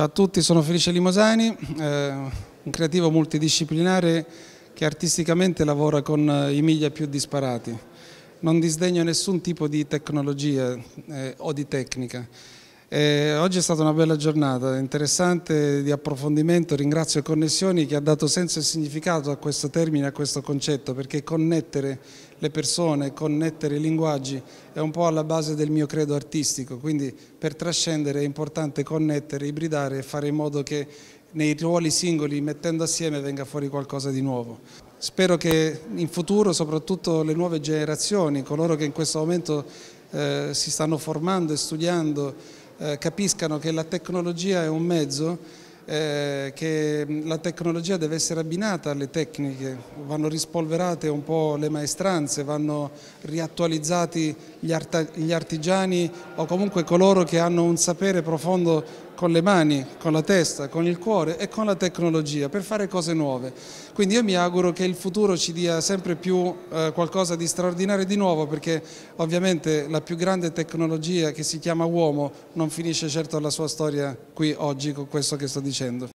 Ciao a tutti, sono Felice Limosani, eh, un creativo multidisciplinare che artisticamente lavora con eh, i media più disparati. Non disdegno nessun tipo di tecnologia eh, o di tecnica. Eh, oggi è stata una bella giornata, interessante di approfondimento, ringrazio Connessioni che ha dato senso e significato a questo termine, a questo concetto, perché connettere le persone, connettere i linguaggi è un po' alla base del mio credo artistico, quindi per trascendere è importante connettere, ibridare e fare in modo che nei ruoli singoli, mettendo assieme, venga fuori qualcosa di nuovo. Spero che in futuro, soprattutto le nuove generazioni, coloro che in questo momento eh, si stanno formando e studiando, eh, capiscano che la tecnologia è un mezzo, eh, che mm, la tecnologia deve essere abbinata alle tecniche, vanno rispolverate un po' le maestranze, vanno riattualizzati gli, art gli artigiani o comunque coloro che hanno un sapere profondo con le mani, con la testa, con il cuore e con la tecnologia per fare cose nuove. Quindi io mi auguro che il futuro ci dia sempre più eh, qualcosa di straordinario di nuovo perché ovviamente la più grande tecnologia che si chiama uomo non finisce certo la sua storia qui oggi con questo che sto dicendo.